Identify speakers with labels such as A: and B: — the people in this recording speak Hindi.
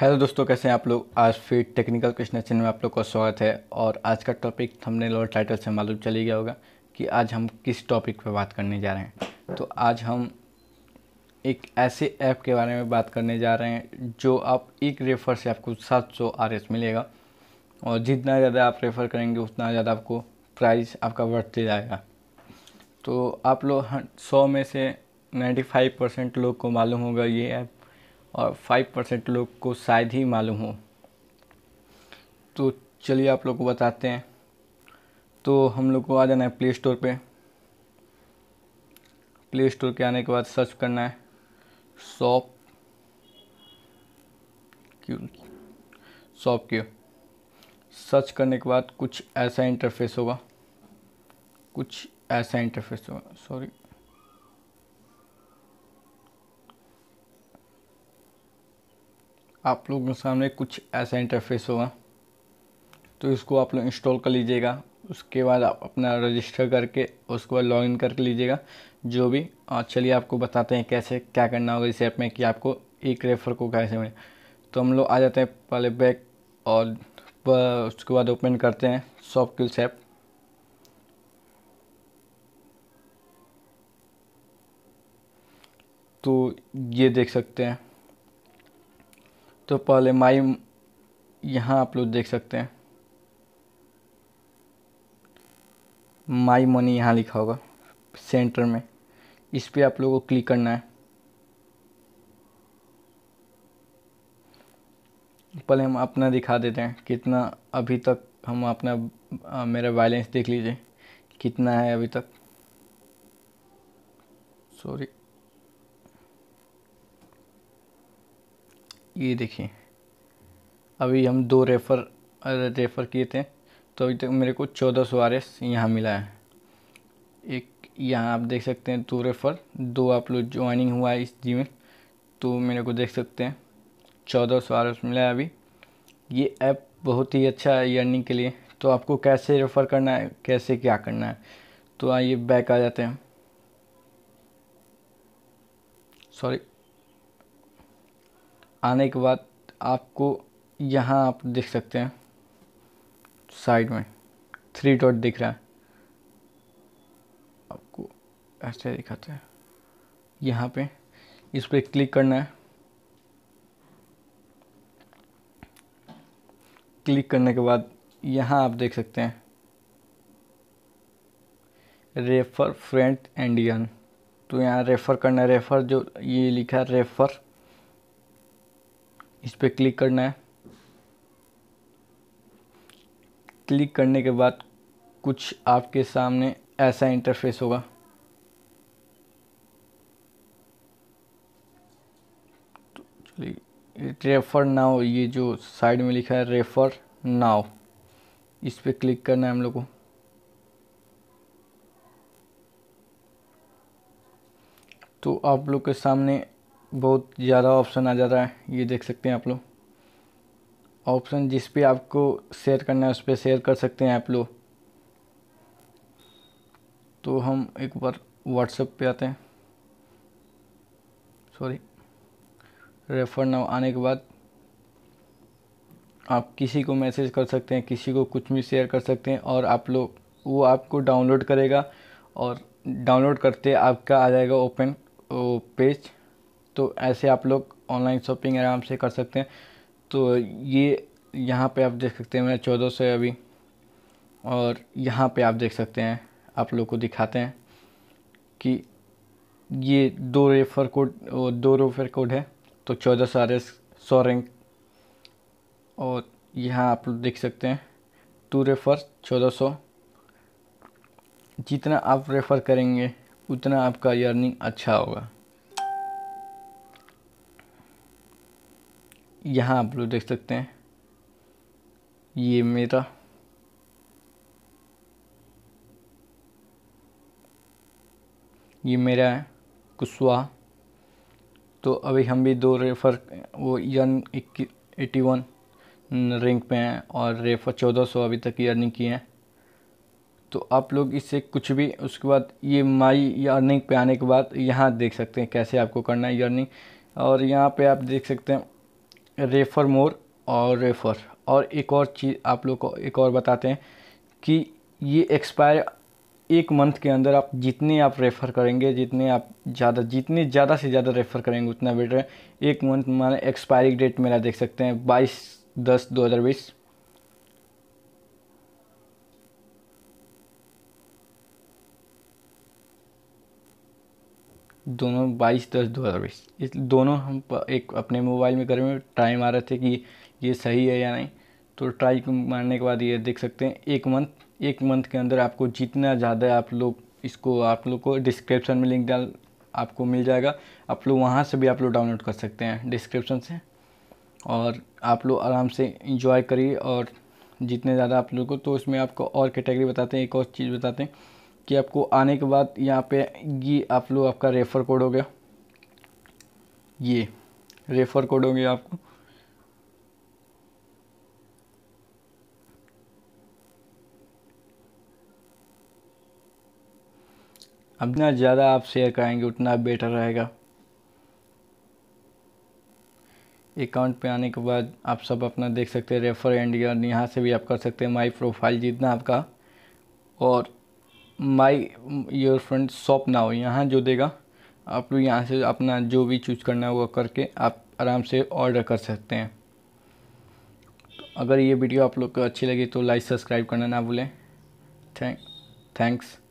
A: हेलो दोस्तों कैसे हैं आप लोग आज फिर टेक्निकल क्वेश्चन चैनल में आप लोग का स्वागत है और आज का टॉपिक हमने लोअर टाइटल से मालूम चली गया होगा कि आज हम किस टॉपिक पर बात करने जा रहे हैं तो आज हम एक ऐसे ऐप के बारे में बात करने जा रहे हैं जो आप एक रेफ़र से आपको सात सौ मिलेगा और जितना ज़्यादा आप रेफ़र करेंगे उतना ज़्यादा आपको प्राइस आपका बढ़ते जाएगा तो आप लोग सौ में से नाइन्टी फाइव परसेंट लोग को मालूम होगा ये ऐप और फाइव परसेंट लोग को शायद ही मालूम हो तो चलिए आप लोग को बताते हैं तो हम लोग को आ जाना है प्ले स्टोर पे प्ले स्टोर के आने के बाद सर्च करना है shop Q shop Q search करने के बाद कुछ ऐसा इंटरफेस होगा कुछ ऐसा इंटरफेस होगा सॉरी आप लोगों के सामने कुछ ऐसा इंटरफेस होगा तो इसको आप लोग इंस्टॉल कर लीजिएगा उसके बाद आप अपना रजिस्टर करके उसके बाद लॉगिन कर लीजिएगा जो भी और चलिए आपको बताते हैं कैसे क्या करना होगा इस ऐप में कि आपको एक रेफर को कैसे मिले तो हम लोग आ जाते हैं पहले बैक और उसके बाद ओपन करते हैं सॉफ्ट किल्स ऐप तो ये देख सकते हैं तो पहले माई यहाँ आप लोग देख सकते हैं माई मनी यहाँ लिखा होगा सेंटर में इस पर आप लोगों को क्लिक करना है पहले हम अपना दिखा देते हैं कितना अभी तक हम अपना मेरा बैलेंस देख लीजिए कितना है अभी तक सॉरी ये देखिए अभी हम दो रेफ़र रेफ़र किए थे तो अभी तक मेरे को चौदह सौ आर एस यहाँ मिला है एक यहाँ आप देख सकते हैं दो रेफ़र दो आप लोग ज्वाइनिंग हुआ है इस जी में तो मेरे को देख सकते हैं चौदह सौ आर एस मिला है अभी ये ऐप बहुत ही अच्छा है अर्निंग के लिए तो आपको कैसे रेफ़र करना है कैसे क्या करना है तो आइए बैक आ जाते हैं सॉरी आने के बाद आपको यहाँ आप देख सकते हैं साइड में थ्री डॉट दिख रहा है आपको ऐसे दिखाते हैं यहाँ पे इस पर क्लिक करना है क्लिक करने के बाद यहाँ आप देख सकते हैं रेफ़र फ्रेंड एंडियन तो यहाँ रेफ़र करना है रेफ़र जो ये लिखा है रेफ़र इस पर क्लिक करना है क्लिक करने के बाद कुछ आपके सामने ऐसा इंटरफेस होगा रेफ़र तो नाव ये जो साइड में लिखा है रेफ़र नाव इस पर क्लिक करना है हम लोग को तो आप लोग के सामने बहुत ज़्यादा ऑप्शन आ जा रहा है ये देख सकते हैं आप लोग ऑप्शन जिस पे आपको शेयर करना है उस पर शेयर कर सकते हैं आप लोग तो हम एक बार व्हाट्सएप पे आते हैं सॉरी रेफर नाउ आने के बाद आप किसी को मैसेज कर सकते हैं किसी को कुछ भी शेयर कर सकते हैं और आप लोग वो आपको डाउनलोड करेगा और डाउनलोड करते आपका आ जाएगा ओपन पेज तो ऐसे आप लोग ऑनलाइन शॉपिंग आराम से कर सकते हैं तो ये यहाँ पे आप देख सकते हैं मेरा चौदह सौ अभी और यहाँ पे आप देख सकते हैं आप लोग को दिखाते हैं कि ये दो रेफर कोड दो रेफर कोड है तो चौदह सौ आर एस सौ रैंक और यहाँ आप लोग देख सकते हैं टू रेफर चौदह सौ जितना आप रेफ़र करेंगे उतना आपका अर्निंग अच्छा होगा यहाँ आप लोग देख सकते हैं ये मेरा ये मेरा है कुशवाहा तो अभी हम भी दो रेफर वो यन एट्टी वन रैंक पे हैं और रेफर चौदह सौ अभी तक की अर्निंग किए हैं तो आप लोग इससे कुछ भी उसके बाद ये माई अर्निंग पे आने के बाद यहाँ देख सकते हैं कैसे आपको करना है अर्निंग और यहाँ पे आप देख सकते हैं रेफ़र मोर और रेफ़र और एक और चीज़ आप लोग को एक और बताते हैं कि ये एक्सपायर एक मंथ के अंदर आप जितने आप रेफ़र करेंगे जितने आप ज़्यादा जितने ज़्यादा से ज़्यादा रेफ़र करेंगे उतना बेटर है एक मंथ माने एक्सपायरी डेट मेरा देख सकते हैं बाईस दस दो हज़ार बीस दोनों बाईस दस दो हज़ार बीस इस दोनों हम एक अपने मोबाइल में करें ट्राई रहे थे कि ये सही है या नहीं तो ट्राई मारने के बाद ये देख सकते हैं एक मंथ एक मंथ के अंदर आपको जितना ज़्यादा आप लोग इसको आप लोग को डिस्क्रिप्शन में लिंक डाल आपको मिल जाएगा आप लोग वहाँ से भी आप लोग डाउनलोड कर सकते हैं डिस्क्रिप्शन से और आप लोग आराम से इंजॉय करिए और जितने ज़्यादा आप लोग को तो उसमें आपको और कैटेगरी बताते हैं एक और चीज़ बताते हैं कि आपको आने के बाद यहाँ पे ये आप लोग आपका रेफ़र कोड हो गया ये रेफ़र कोड हो गया आपको जितना ज़्यादा आप शेयर कराएंगे उतना बेटर रहेगा अकाउंट पे आने के बाद आप सब अपना देख सकते हैं रेफर एंड यहाँ से भी आप कर सकते हैं माई प्रोफाइल जितना आपका और माई योर फ्रेंड शॉप ना हो यहाँ जो देगा आप लोग यहाँ से अपना जो भी चूज करना है वो करके आप आराम से ऑर्डर कर सकते हैं तो अगर ये वीडियो आप लोग को अच्छी लगी तो लाइक सब्सक्राइब करना ना भूलें थैंक थैंक्स